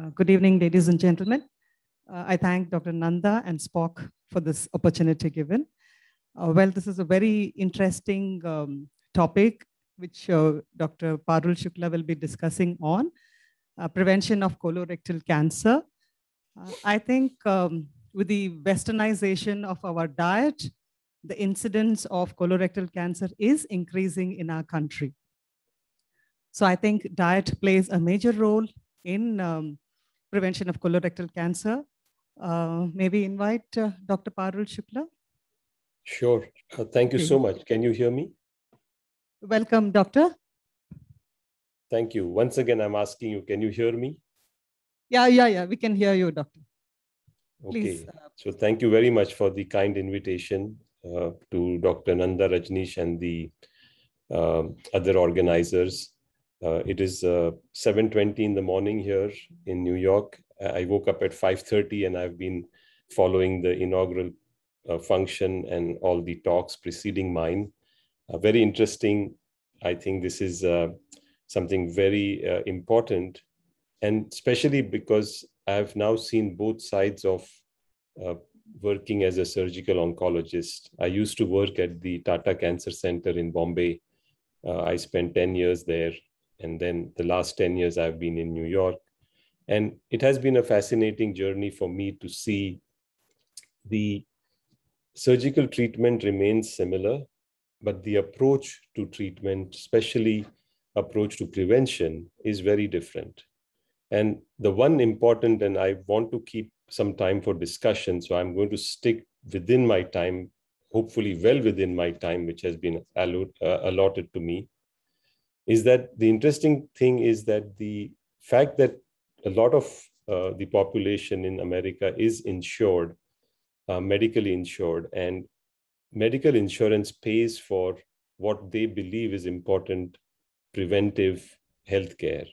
Uh, good evening, ladies and gentlemen. Uh, I thank Dr. Nanda and Spock for this opportunity given. Uh, well, this is a very interesting um, topic, which uh, Dr. Parul Shukla will be discussing on uh, prevention of colorectal cancer. I think um, with the westernization of our diet, the incidence of colorectal cancer is increasing in our country. So I think diet plays a major role in um, prevention of colorectal cancer. Uh, maybe invite uh, Dr. Parul Shukla. Sure. Uh, thank you so much. Can you hear me? Welcome, doctor. Thank you. Once again, I'm asking you, can you hear me? Yeah, yeah, yeah. We can hear you, doctor. Please. Okay. Uh, so thank you very much for the kind invitation uh, to Dr. Nanda Rajnish and the uh, other organizers. Uh, it is uh, 7.20 in the morning here in New York. I woke up at 5.30 and I've been following the inaugural uh, function and all the talks preceding mine. Uh, very interesting. I think this is uh, something very uh, important and especially because I've now seen both sides of working as a surgical oncologist. I used to work at the Tata Cancer Center in Bombay. I spent 10 years there and then the last 10 years, I've been in New York. And it has been a fascinating journey for me to see the surgical treatment remains similar, but the approach to treatment, especially approach to prevention, is very different. And the one important, and I want to keep some time for discussion, so I'm going to stick within my time, hopefully well within my time, which has been uh, allotted to me, is that the interesting thing is that the fact that a lot of uh, the population in America is insured, uh, medically insured, and medical insurance pays for what they believe is important preventive health care.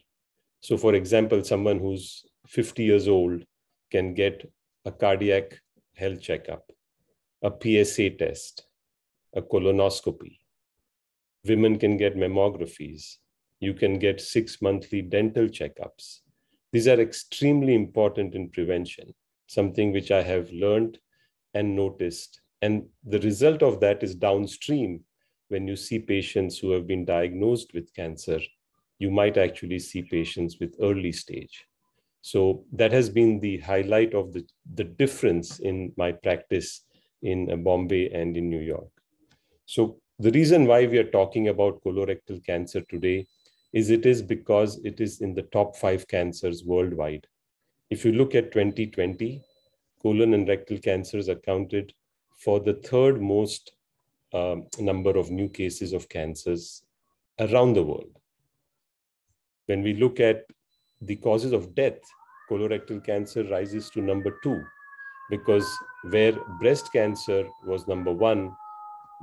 So, for example, someone who's 50 years old can get a cardiac health checkup, a PSA test, a colonoscopy, Women can get mammographies. You can get six monthly dental checkups. These are extremely important in prevention, something which I have learned and noticed. And the result of that is downstream. When you see patients who have been diagnosed with cancer, you might actually see patients with early stage. So that has been the highlight of the, the difference in my practice in Bombay and in New York. So the reason why we are talking about colorectal cancer today is it is because it is in the top five cancers worldwide. If you look at 2020, colon and rectal cancers accounted for the third most um, number of new cases of cancers around the world. When we look at the causes of death, colorectal cancer rises to number two because where breast cancer was number one,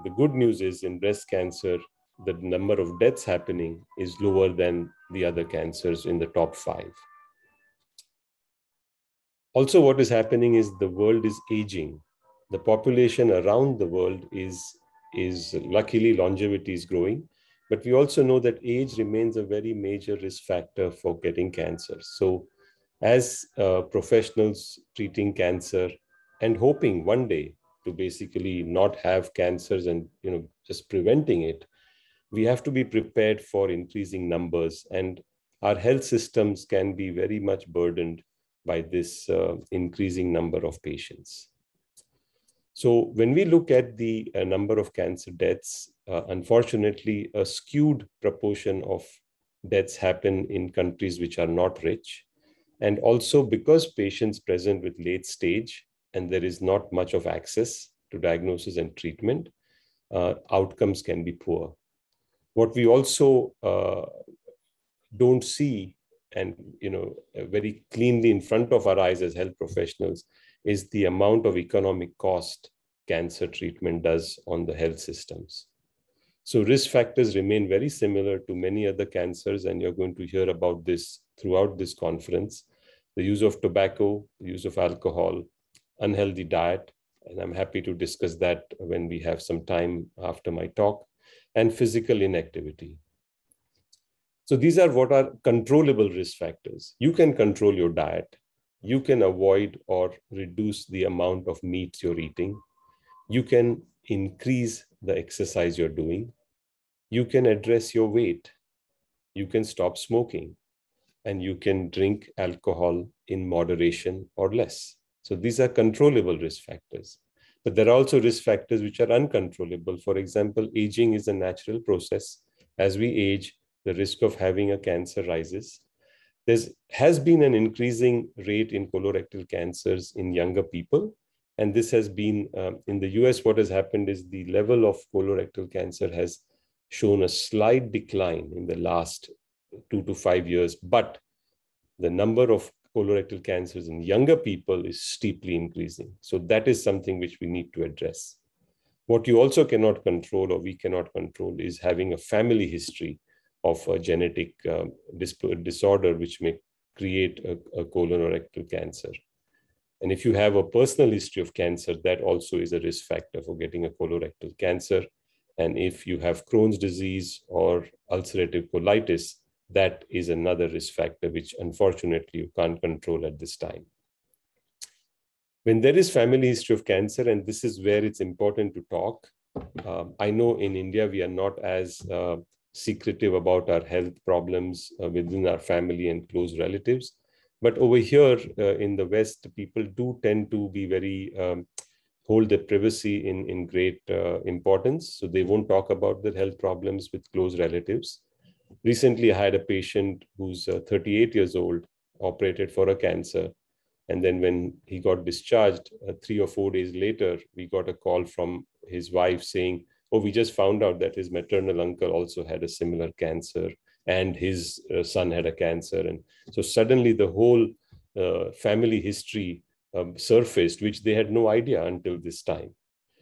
the good news is in breast cancer, the number of deaths happening is lower than the other cancers in the top five. Also, what is happening is the world is aging. The population around the world is, is luckily longevity is growing, but we also know that age remains a very major risk factor for getting cancer. So, as uh, professionals treating cancer and hoping one day to basically not have cancers and you know just preventing it we have to be prepared for increasing numbers and our health systems can be very much burdened by this uh, increasing number of patients so when we look at the uh, number of cancer deaths uh, unfortunately a skewed proportion of deaths happen in countries which are not rich and also because patients present with late stage and there is not much of access to diagnosis and treatment, uh, outcomes can be poor. What we also uh, don't see and you know very cleanly in front of our eyes as health professionals is the amount of economic cost cancer treatment does on the health systems. So risk factors remain very similar to many other cancers, and you're going to hear about this throughout this conference. The use of tobacco, the use of alcohol, unhealthy diet. And I'm happy to discuss that when we have some time after my talk, and physical inactivity. So these are what are controllable risk factors. You can control your diet. You can avoid or reduce the amount of meats you're eating. You can increase the exercise you're doing. You can address your weight. You can stop smoking. And you can drink alcohol in moderation or less. So these are controllable risk factors. But there are also risk factors which are uncontrollable. For example, aging is a natural process. As we age, the risk of having a cancer rises. There has been an increasing rate in colorectal cancers in younger people. And this has been um, in the US, what has happened is the level of colorectal cancer has shown a slight decline in the last two to five years. But the number of colorectal cancers in younger people is steeply increasing. So that is something which we need to address. What you also cannot control or we cannot control is having a family history of a genetic uh, dis disorder which may create a, a colon or rectal cancer. And if you have a personal history of cancer, that also is a risk factor for getting a colorectal cancer. And if you have Crohn's disease or ulcerative colitis, that is another risk factor, which unfortunately you can't control at this time. When there is family history of cancer, and this is where it's important to talk, um, I know in India we are not as uh, secretive about our health problems uh, within our family and close relatives. But over here uh, in the West, people do tend to be very, um, hold their privacy in, in great uh, importance. So they won't talk about their health problems with close relatives recently I had a patient who's uh, 38 years old, operated for a cancer. And then when he got discharged, uh, three or four days later, we got a call from his wife saying, Oh, we just found out that his maternal uncle also had a similar cancer and his uh, son had a cancer. And so suddenly the whole uh, family history um, surfaced, which they had no idea until this time.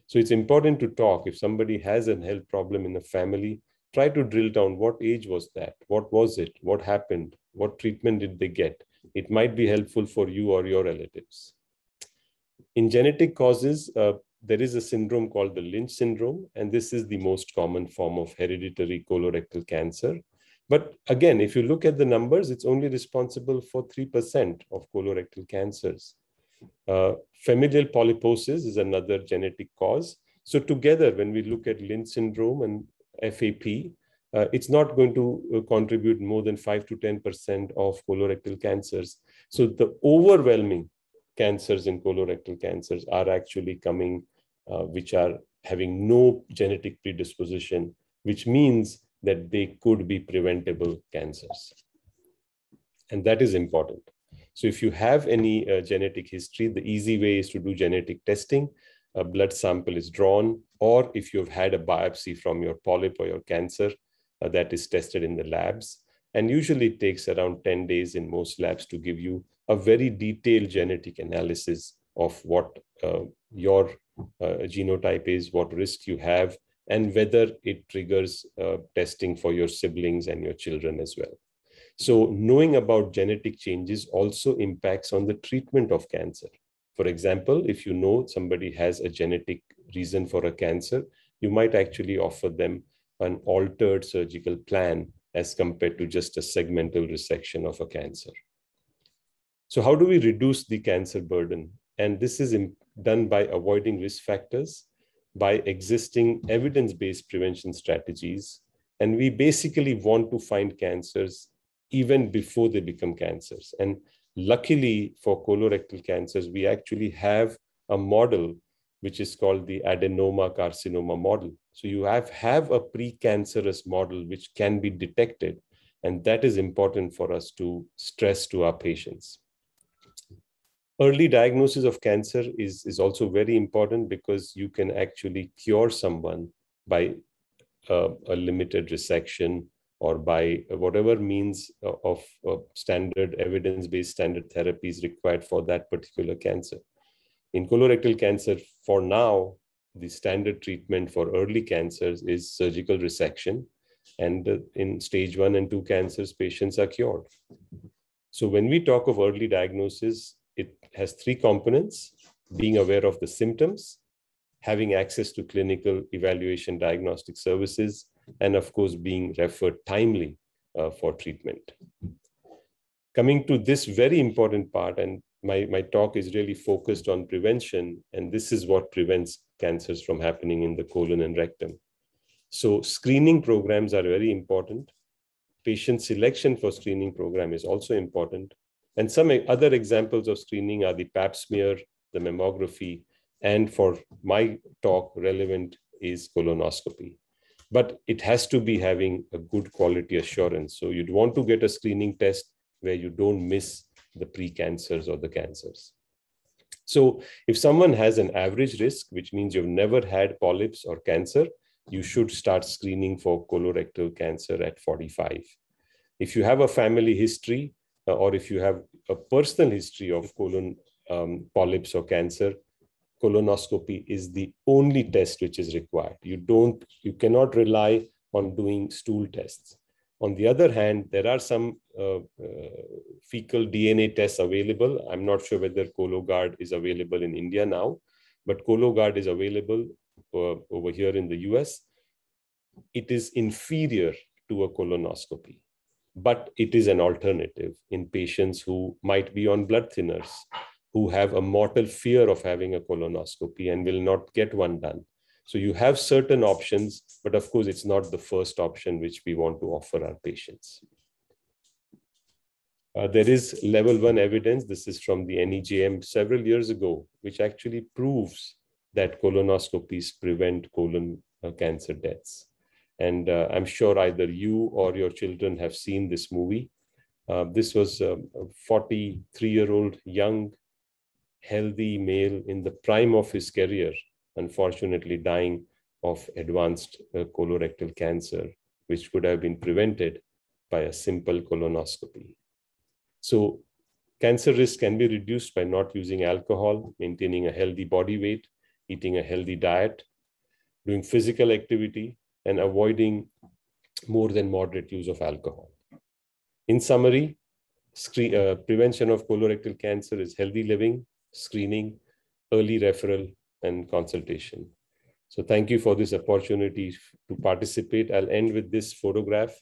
So it's important to talk. If somebody has a health problem in the family, try to drill down what age was that? What was it? What happened? What treatment did they get? It might be helpful for you or your relatives. In genetic causes, uh, there is a syndrome called the Lynch syndrome, and this is the most common form of hereditary colorectal cancer. But again, if you look at the numbers, it's only responsible for 3% of colorectal cancers. Uh, familial polyposis is another genetic cause. So together, when we look at Lynch syndrome and FAP, uh, it's not going to uh, contribute more than 5 to 10% of colorectal cancers. So the overwhelming cancers in colorectal cancers are actually coming, uh, which are having no genetic predisposition, which means that they could be preventable cancers. And that is important. So if you have any uh, genetic history, the easy way is to do genetic testing a blood sample is drawn, or if you've had a biopsy from your polyp or your cancer uh, that is tested in the labs. And usually it takes around 10 days in most labs to give you a very detailed genetic analysis of what uh, your uh, genotype is, what risk you have, and whether it triggers uh, testing for your siblings and your children as well. So knowing about genetic changes also impacts on the treatment of cancer. For example, if you know somebody has a genetic reason for a cancer, you might actually offer them an altered surgical plan as compared to just a segmental resection of a cancer. So, how do we reduce the cancer burden? And this is done by avoiding risk factors, by existing evidence based prevention strategies. And we basically want to find cancers even before they become cancers. And Luckily for colorectal cancers, we actually have a model which is called the adenoma carcinoma model. So you have, have a precancerous model which can be detected, and that is important for us to stress to our patients. Early diagnosis of cancer is, is also very important because you can actually cure someone by uh, a limited resection or by whatever means of, of standard evidence-based standard therapies required for that particular cancer. In colorectal cancer, for now, the standard treatment for early cancers is surgical resection. And uh, in stage one and two cancers, patients are cured. So when we talk of early diagnosis, it has three components, being aware of the symptoms, having access to clinical evaluation diagnostic services, and of course being referred timely uh, for treatment. Coming to this very important part, and my, my talk is really focused on prevention, and this is what prevents cancers from happening in the colon and rectum. So screening programs are very important. Patient selection for screening program is also important. And some other examples of screening are the pap smear, the mammography, and for my talk, relevant is colonoscopy but it has to be having a good quality assurance. So you'd want to get a screening test where you don't miss the precancers or the cancers. So if someone has an average risk, which means you've never had polyps or cancer, you should start screening for colorectal cancer at 45. If you have a family history, uh, or if you have a personal history of colon um, polyps or cancer, colonoscopy is the only test which is required. You don't, you cannot rely on doing stool tests. On the other hand, there are some uh, uh, fecal DNA tests available. I'm not sure whether Cologuard is available in India now, but Cologuard is available uh, over here in the US. It is inferior to a colonoscopy, but it is an alternative in patients who might be on blood thinners who have a mortal fear of having a colonoscopy and will not get one done. So you have certain options, but of course, it's not the first option which we want to offer our patients. Uh, there is level one evidence, this is from the NEJM several years ago, which actually proves that colonoscopies prevent colon uh, cancer deaths. And uh, I'm sure either you or your children have seen this movie. Uh, this was um, a 43 year old young healthy male in the prime of his career, unfortunately dying of advanced uh, colorectal cancer, which could have been prevented by a simple colonoscopy. So, cancer risk can be reduced by not using alcohol, maintaining a healthy body weight, eating a healthy diet, doing physical activity, and avoiding more than moderate use of alcohol. In summary, screen, uh, prevention of colorectal cancer is healthy living, screening, early referral, and consultation. So thank you for this opportunity to participate. I'll end with this photograph.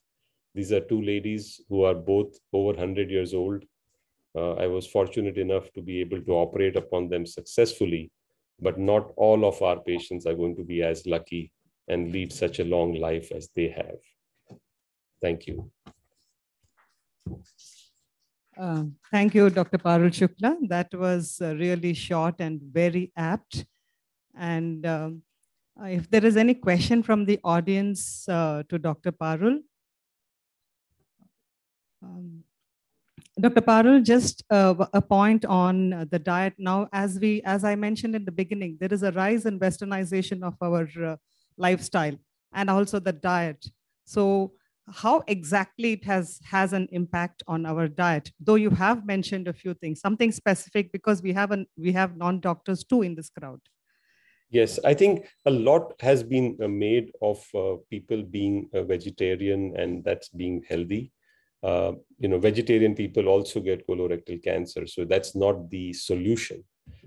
These are two ladies who are both over 100 years old. Uh, I was fortunate enough to be able to operate upon them successfully, but not all of our patients are going to be as lucky and lead such a long life as they have. Thank you. Um, thank you, Dr. Parul Shukla. That was uh, really short and very apt. And um, uh, if there is any question from the audience uh, to Dr. Parul, um, Dr. Parul, just uh, a point on the diet. Now, as we, as I mentioned in the beginning, there is a rise in westernization of our uh, lifestyle and also the diet. So how exactly it has has an impact on our diet though you have mentioned a few things something specific because we have an we have non doctors too in this crowd yes i think a lot has been uh, made of uh, people being uh, vegetarian and that's being healthy uh, you know vegetarian people also get colorectal cancer so that's not the solution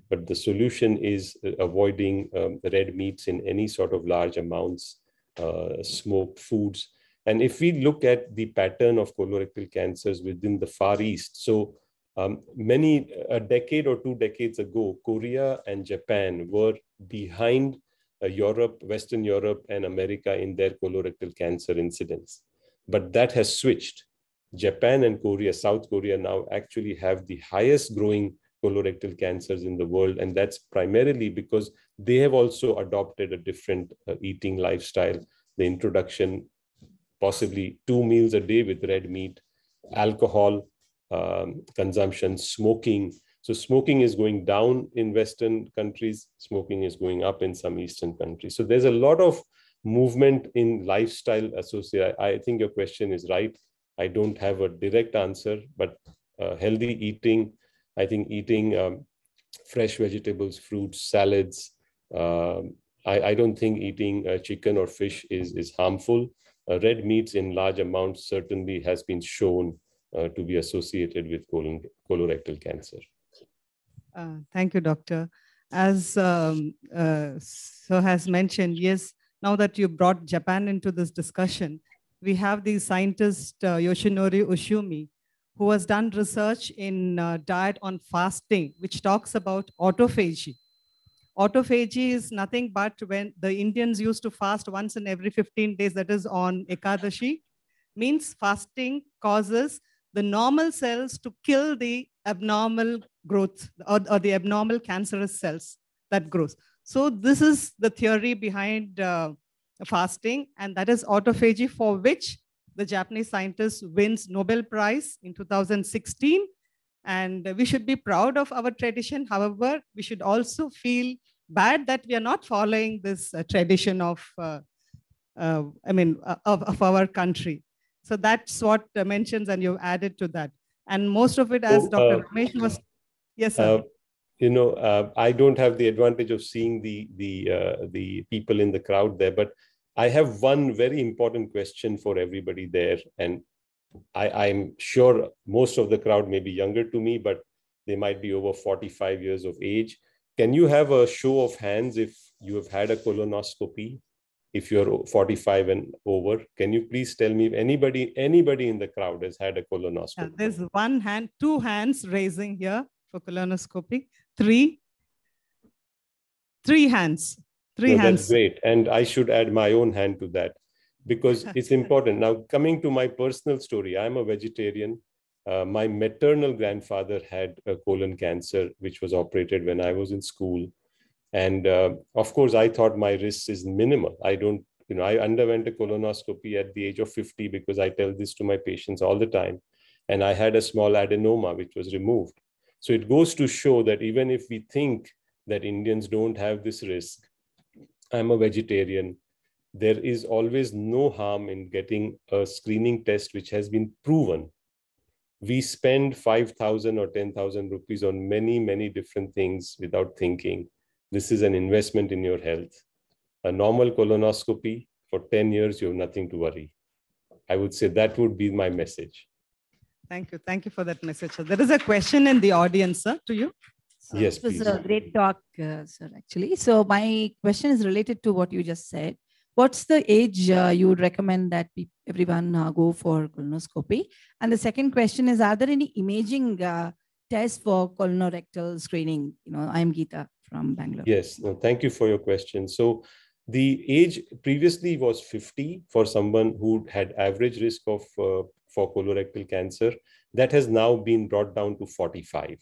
but the solution is uh, avoiding um, red meats in any sort of large amounts uh, smoked foods and if we look at the pattern of colorectal cancers within the Far East, so um, many, a decade or two decades ago, Korea and Japan were behind uh, Europe, Western Europe, and America in their colorectal cancer incidence. But that has switched. Japan and Korea, South Korea now actually have the highest growing colorectal cancers in the world. And that's primarily because they have also adopted a different uh, eating lifestyle, the introduction possibly two meals a day with red meat, alcohol um, consumption, smoking. So smoking is going down in Western countries, smoking is going up in some Eastern countries. So there's a lot of movement in lifestyle associated. I, think your question is right. I don't have a direct answer, but uh, healthy eating, I think eating um, fresh vegetables, fruits, salads. Um, I, I, don't think eating uh, chicken or fish is, is harmful uh, red meats in large amounts certainly has been shown uh, to be associated with colon, colorectal cancer. Uh, thank you, doctor. As um, uh, Sir has mentioned, yes, now that you brought Japan into this discussion, we have the scientist uh, Yoshinori Ushumi, who has done research in uh, diet on fasting, which talks about autophagy Autophagy is nothing but when the Indians used to fast once in every 15 days, that is on Ekadashi, means fasting causes the normal cells to kill the abnormal growth or, or the abnormal cancerous cells that grows. So this is the theory behind uh, fasting and that is autophagy for which the Japanese scientist wins Nobel Prize in 2016 and we should be proud of our tradition. However, we should also feel bad that we are not following this uh, tradition of, uh, uh, I mean, uh, of, of our country. So that's what uh, mentions and you added to that. And most of it, as oh, uh, Dr. Ramesh was, yes, sir you know uh, i don't have the advantage of seeing the the uh, the people in the crowd there but i have one very important question for everybody there and I, am sure most of the crowd may be younger to me, but they might be over 45 years of age. Can you have a show of hands if you have had a colonoscopy? If you're 45 and over, can you please tell me if anybody anybody in the crowd has had a colonoscopy? Yeah, there's one hand, two hands raising here for colonoscopy. Three, three hands, three no, hands. That's great, and I should add my own hand to that because it's important. Now, coming to my personal story, I'm a vegetarian. Uh, my maternal grandfather had a colon cancer, which was operated when I was in school. And uh, of course, I thought my risk is minimal. I don't, you know, I underwent a colonoscopy at the age of 50 because I tell this to my patients all the time. And I had a small adenoma, which was removed. So it goes to show that even if we think that Indians don't have this risk, I'm a vegetarian, there is always no harm in getting a screening test which has been proven. We spend 5,000 or 10,000 rupees on many, many different things without thinking. This is an investment in your health. A normal colonoscopy for 10 years, you have nothing to worry. I would say that would be my message. Thank you. Thank you for that message. Sir. There is a question in the audience, sir, to you. So yes, this was please. a great talk, uh, sir, actually. So my question is related to what you just said. What's the age uh, you would recommend that everyone uh, go for colonoscopy? And the second question is, are there any imaging uh, tests for colorectal screening? You know, I'm Geeta from Bangalore. Yes, no, thank you for your question. So the age previously was 50 for someone who had average risk of uh, for colorectal cancer that has now been brought down to 45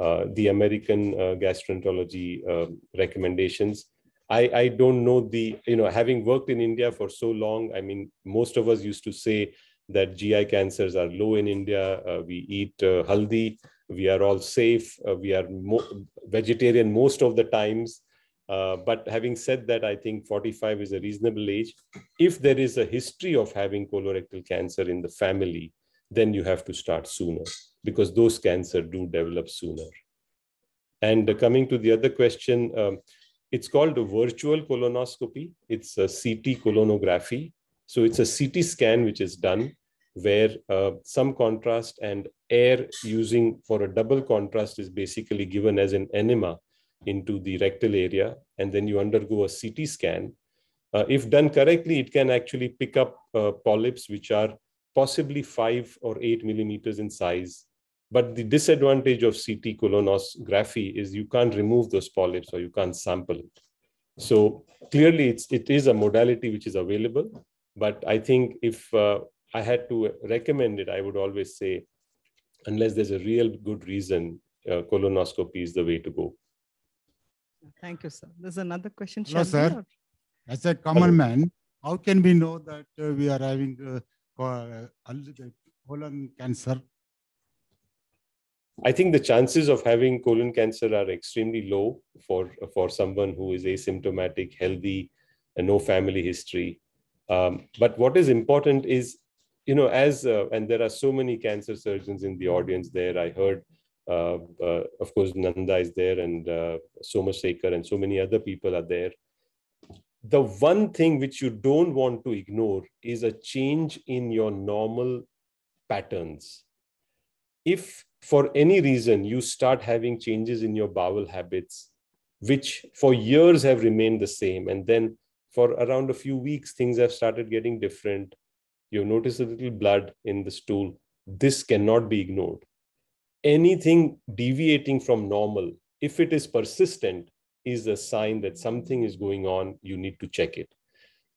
uh, the american uh, gastroenterology um, recommendations I, I don't know the, you know, having worked in India for so long, I mean, most of us used to say that GI cancers are low in India. Uh, we eat uh, haldi. We are all safe. Uh, we are mo- vegetarian most of the times. Uh, but having said that, I think 45 is a reasonable age. If there is a history of having colorectal cancer in the family, then you have to start sooner because those cancer do develop sooner. And coming to the other question, um, it's called a virtual colonoscopy. It's a CT colonography. So it's a CT scan which is done where uh, some contrast and air using for a double contrast is basically given as an enema into the rectal area. And then you undergo a CT scan. Uh, if done correctly, it can actually pick up uh, polyps which are possibly five or eight millimeters in size but the disadvantage of CT colonoscopy is you can't remove those polyps or you can't sample it. So clearly, it's, it is a modality which is available. But I think if uh, I had to recommend it, I would always say, unless there's a real good reason, uh, colonoscopy is the way to go. Thank you, sir. There's another question. Hello, sir. Or? As a common man, how can we know that uh, we are having uh, uh, colon cancer I think the chances of having colon cancer are extremely low for, for someone who is asymptomatic, healthy, and no family history. Um, but what is important is, you know, as, uh, and there are so many cancer surgeons in the audience there. I heard, uh, uh, of course, Nanda is there and uh, Soma and so many other people are there. The one thing which you don't want to ignore is a change in your normal patterns if for any reason you start having changes in your bowel habits, which for years have remained the same, and then for around a few weeks, things have started getting different, you've noticed a little blood in the stool, this cannot be ignored. Anything deviating from normal, if it is persistent, is a sign that something is going on. You need to check it.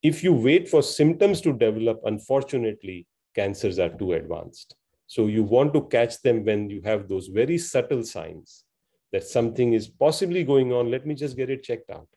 If you wait for symptoms to develop, unfortunately, cancers are too advanced. So you want to catch them when you have those very subtle signs that something is possibly going on. Let me just get it checked out.